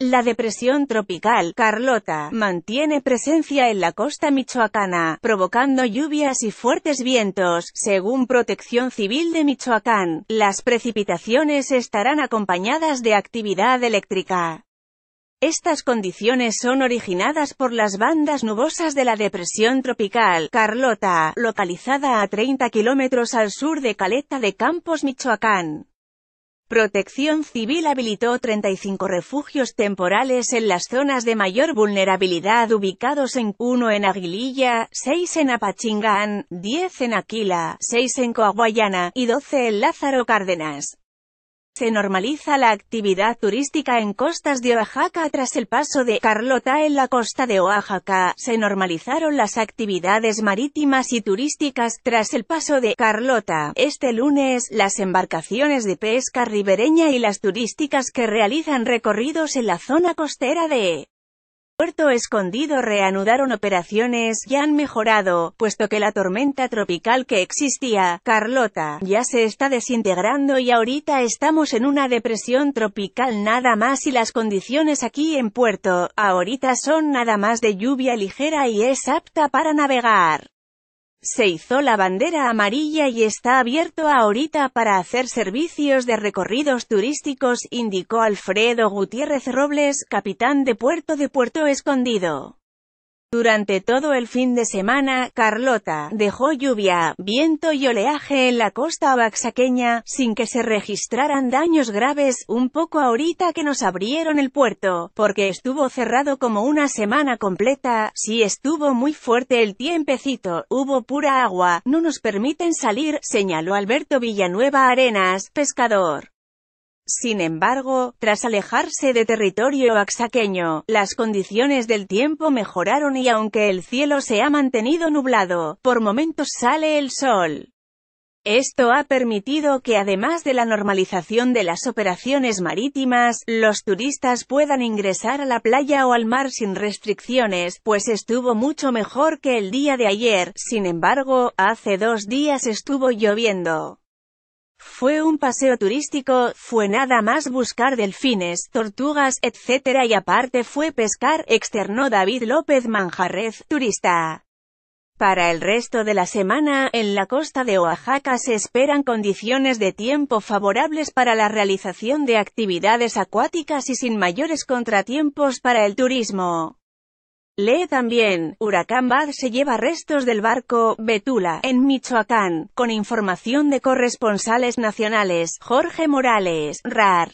La depresión tropical Carlota mantiene presencia en la costa michoacana, provocando lluvias y fuertes vientos. Según Protección Civil de Michoacán, las precipitaciones estarán acompañadas de actividad eléctrica. Estas condiciones son originadas por las bandas nubosas de la depresión tropical Carlota, localizada a 30 kilómetros al sur de Caleta de Campos, Michoacán. Protección Civil habilitó 35 refugios temporales en las zonas de mayor vulnerabilidad ubicados en 1 en Aguililla, 6 en Apachingán, 10 en Aquila, 6 en Coahuayana y 12 en Lázaro Cárdenas. Se normaliza la actividad turística en costas de Oaxaca tras el paso de Carlota en la costa de Oaxaca. Se normalizaron las actividades marítimas y turísticas tras el paso de Carlota. Este lunes, las embarcaciones de pesca ribereña y las turísticas que realizan recorridos en la zona costera de Puerto Escondido reanudaron operaciones y han mejorado, puesto que la tormenta tropical que existía, Carlota, ya se está desintegrando y ahorita estamos en una depresión tropical nada más y las condiciones aquí en Puerto, ahorita son nada más de lluvia ligera y es apta para navegar. Se hizo la bandera amarilla y está abierto ahorita para hacer servicios de recorridos turísticos, indicó Alfredo Gutiérrez Robles, capitán de Puerto de Puerto Escondido. Durante todo el fin de semana, Carlota, dejó lluvia, viento y oleaje en la costa abaxaqueña, sin que se registraran daños graves, un poco ahorita que nos abrieron el puerto, porque estuvo cerrado como una semana completa, sí estuvo muy fuerte el tiempecito, hubo pura agua, no nos permiten salir, señaló Alberto Villanueva Arenas, pescador. Sin embargo, tras alejarse de territorio axaqueño, las condiciones del tiempo mejoraron y aunque el cielo se ha mantenido nublado, por momentos sale el sol. Esto ha permitido que además de la normalización de las operaciones marítimas, los turistas puedan ingresar a la playa o al mar sin restricciones, pues estuvo mucho mejor que el día de ayer, sin embargo, hace dos días estuvo lloviendo. Fue un paseo turístico, fue nada más buscar delfines, tortugas, etc. y aparte fue pescar, externó David López Manjarrez, turista. Para el resto de la semana, en la costa de Oaxaca se esperan condiciones de tiempo favorables para la realización de actividades acuáticas y sin mayores contratiempos para el turismo. Lee también, Huracán Bad se lleva restos del barco, Betula, en Michoacán, con información de corresponsales nacionales, Jorge Morales, RAR.